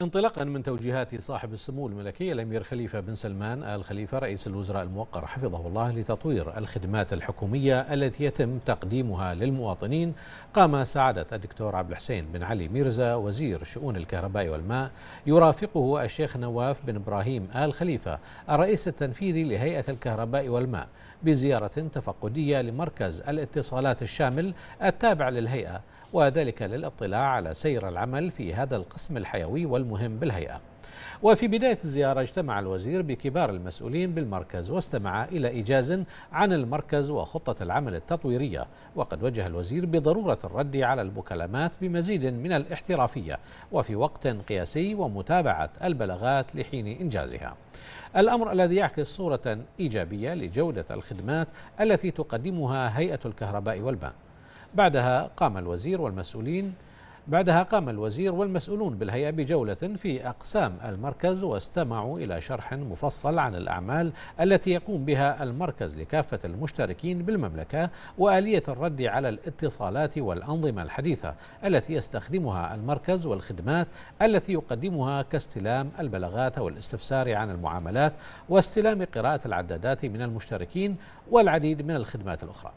انطلاقا من توجيهات صاحب السمو الملكي الامير خليفه بن سلمان ال خليفه رئيس الوزراء الموقر حفظه الله لتطوير الخدمات الحكوميه التي يتم تقديمها للمواطنين قام سعاده الدكتور عبد الحسين بن علي ميرزا وزير شؤون الكهرباء والماء يرافقه الشيخ نواف بن ابراهيم ال خليفه الرئيس التنفيذي لهيئه الكهرباء والماء بزياره تفقديه لمركز الاتصالات الشامل التابع للهيئه وذلك للاطلاع على سير العمل في هذا القسم الحيوي والمهم بالهيئة وفي بداية الزيارة اجتمع الوزير بكبار المسؤولين بالمركز واستمع إلى إيجاز عن المركز وخطة العمل التطويرية وقد وجه الوزير بضرورة الرد على المكالمات بمزيد من الاحترافية وفي وقت قياسي ومتابعة البلاغات لحين إنجازها الأمر الذي يعكس صورة إيجابية لجودة الخدمات التي تقدمها هيئة الكهرباء والبنك بعدها قام الوزير والمسؤولين بعدها قام الوزير والمسؤولون بالهيئة بجولة في أقسام المركز واستمعوا إلى شرح مفصل عن الأعمال التي يقوم بها المركز لكافة المشتركين بالمملكة وآلية الرد على الاتصالات والأنظمة الحديثة التي يستخدمها المركز والخدمات التي يقدمها كاستلام البلاغات والاستفسار عن المعاملات واستلام قراءة العدادات من المشتركين والعديد من الخدمات الأخرى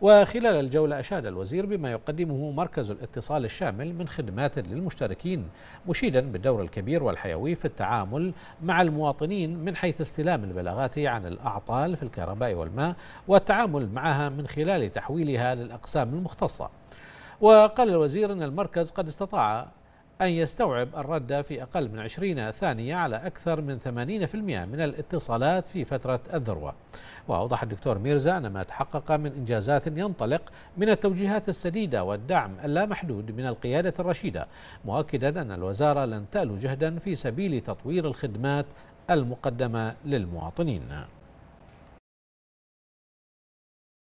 وخلال الجولة أشاد الوزير بما يقدمه مركز الاتصال الشامل من خدمات للمشتركين مشيدا بالدور الكبير والحيوي في التعامل مع المواطنين من حيث استلام البلاغات عن الأعطال في الكهرباء والماء والتعامل معها من خلال تحويلها للأقسام المختصة وقال الوزير أن المركز قد استطاع أن يستوعب الرد في أقل من 20 ثانية على أكثر من 80% من الاتصالات في فترة الذروة وأوضح الدكتور ميرزا أن ما تحقق من إنجازات ينطلق من التوجيهات السديدة والدعم اللامحدود من القيادة الرشيدة مؤكدا أن الوزارة لن تألو جهدا في سبيل تطوير الخدمات المقدمة للمواطنين